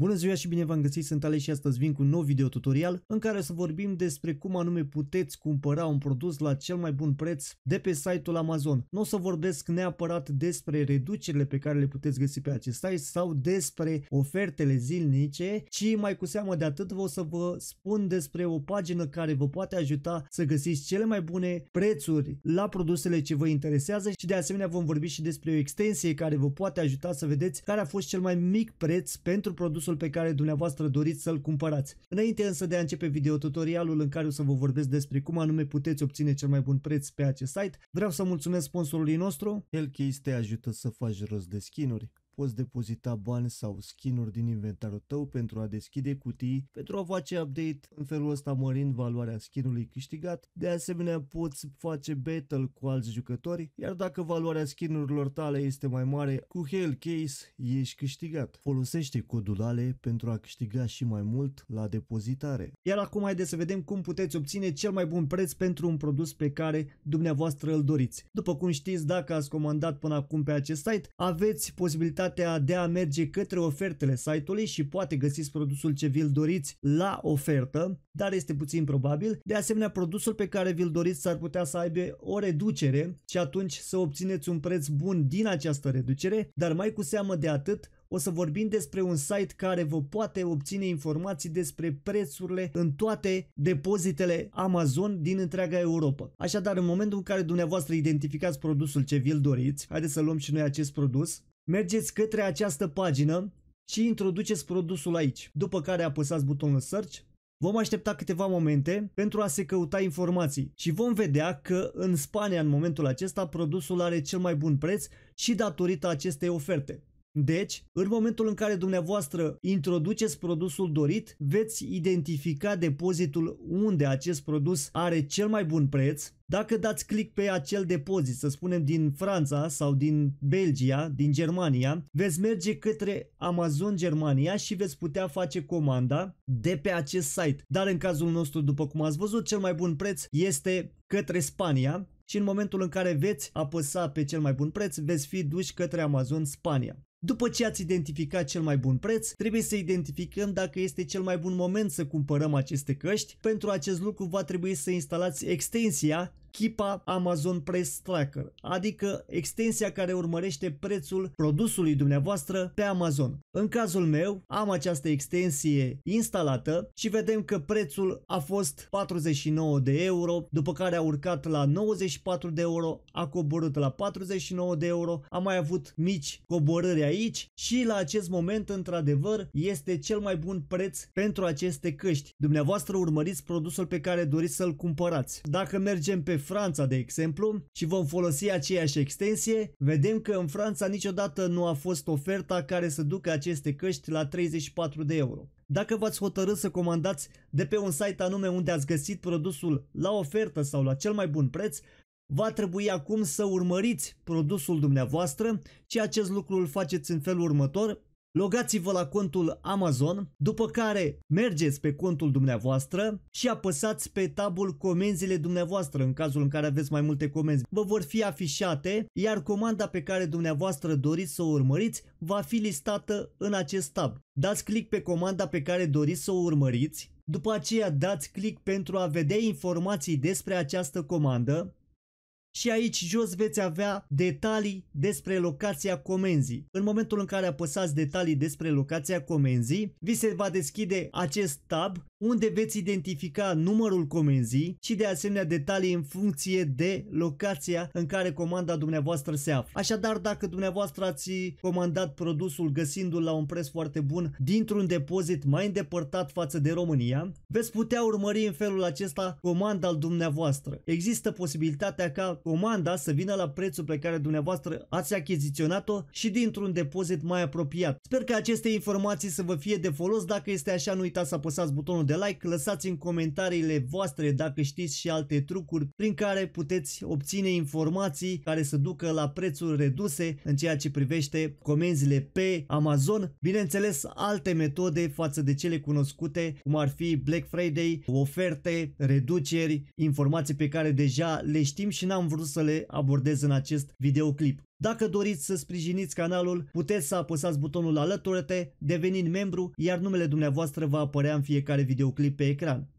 Bună ziua și bine v-am găsit, sunt Alex și astăzi vin cu un nou video tutorial în care să vorbim despre cum anume puteți cumpăra un produs la cel mai bun preț de pe site-ul Amazon. Nu o să vorbesc neapărat despre reducerile pe care le puteți găsi pe acest site sau despre ofertele zilnice, ci mai cu seamă de atât vă o să vă spun despre o pagină care vă poate ajuta să găsiți cele mai bune prețuri la produsele ce vă interesează și de asemenea vom vorbi și despre o extensie care vă poate ajuta să vedeți care a fost cel mai mic preț pentru produsul produsul pe care dumneavoastră doriți să-l cumpărați. Înainte însă de a începe videotutorialul în care o să vă vorbesc despre cum anume puteți obține cel mai bun preț pe acest site, vreau să mulțumesc sponsorului nostru. Helcase te ajută să faci rost de skinuri poți depozita bani sau skinuri din inventarul tău pentru a deschide cutii, pentru a face update, în felul ăsta mărind valoarea skinului câștigat. De asemenea, poți face battle cu alți jucători, iar dacă valoarea skinurilor tale este mai mare, cu Hell Case ești câștigat. Folosește codul ALE pentru a câștiga și mai mult la depozitare. Iar acum haideți să vedem cum puteți obține cel mai bun preț pentru un produs pe care dumneavoastră îl doriți. După cum știți, dacă ați comandat până acum pe acest site, aveți posibilitatea posibilitatea de a merge către ofertele site-ului și poate găsiți produsul ce vi-l doriți la ofertă, dar este puțin probabil. De asemenea, produsul pe care vi-l doriți s-ar putea să aibă o reducere și atunci să obțineți un preț bun din această reducere, dar mai cu seamă de atât, o să vorbim despre un site care vă poate obține informații despre prețurile în toate depozitele Amazon din întreaga Europa. Așadar, în momentul în care dumneavoastră identificați produsul ce vi-l doriți, haideți să luăm și noi acest produs, Mergeți către această pagină și introduceți produsul aici, după care apăsați butonul Search. Vom aștepta câteva momente pentru a se căuta informații și vom vedea că în Spania în momentul acesta produsul are cel mai bun preț și datorită acestei oferte. Deci, în momentul în care dumneavoastră introduceți produsul dorit, veți identifica depozitul unde acest produs are cel mai bun preț. Dacă dați click pe acel depozit, să spunem din Franța sau din Belgia, din Germania, veți merge către Amazon Germania și veți putea face comanda de pe acest site. Dar în cazul nostru, după cum ați văzut, cel mai bun preț este către Spania, și în momentul în care veți apăsa pe cel mai bun preț, veți fi duși către Amazon Spania. După ce ați identificat cel mai bun preț, trebuie să identificăm dacă este cel mai bun moment să cumpărăm aceste căști. Pentru acest lucru va trebui să instalați extensia Kipa Amazon Price Tracker, adică extensia care urmărește prețul produsului dumneavoastră pe Amazon. În cazul meu am această extensie instalată și vedem că prețul a fost 49 de euro, după care a urcat la 94 de euro, a coborât la 49 de euro, a mai avut mici coborâri aici și la acest moment într-adevăr este cel mai bun preț pentru aceste căști. Dumneavoastră urmăriți produsul pe care doriți să-l cumpărați. Dacă mergem pe Franța, de exemplu, și vom folosi aceeași extensie, vedem că în Franța niciodată nu a fost oferta care să ducă aceste căști la 34 de euro. Dacă v-ați hotărât să comandați de pe un site anume unde ați găsit produsul la ofertă sau la cel mai bun preț, va trebui acum să urmăriți produsul dumneavoastră și acest lucru îl faceți în felul următor. Logați-vă la contul Amazon, după care mergeți pe contul dumneavoastră și apăsați pe tabul comenzile dumneavoastră în cazul în care aveți mai multe comenzi. Vă vor fi afișate, iar comanda pe care dumneavoastră doriți să o urmăriți va fi listată în acest tab. Dați click pe comanda pe care doriți să o urmăriți, după aceea dați click pentru a vedea informații despre această comandă, și aici jos veți avea detalii despre locația comenzii. În momentul în care apăsați detalii despre locația comenzii, vi se va deschide acest tab unde veți identifica numărul comenzii și de asemenea detalii în funcție de locația în care comanda dumneavoastră se află. Așadar, dacă dumneavoastră ați comandat produsul găsindu-l la un preț foarte bun dintr-un depozit mai îndepărtat față de România, veți putea urmări în felul acesta comanda al dumneavoastră. Există posibilitatea ca comanda să vină la prețul pe care dumneavoastră ați achiziționat-o și dintr-un depozit mai apropiat. Sper că aceste informații să vă fie de folos. Dacă este așa, nu uitați să apăsați butonul de like, lăsați în comentariile voastre dacă știți și alte trucuri prin care puteți obține informații care să ducă la prețuri reduse în ceea ce privește comenzile pe Amazon. Bineînțeles, alte metode față de cele cunoscute, cum ar fi Black Friday, oferte, reduceri, informații pe care deja le știm și n-am vrut să le abordez în acest videoclip. Dacă doriți să sprijiniți canalul, puteți să apăsați butonul alăturate, devenind membru, iar numele dumneavoastră va apărea în fiecare videoclip pe ecran.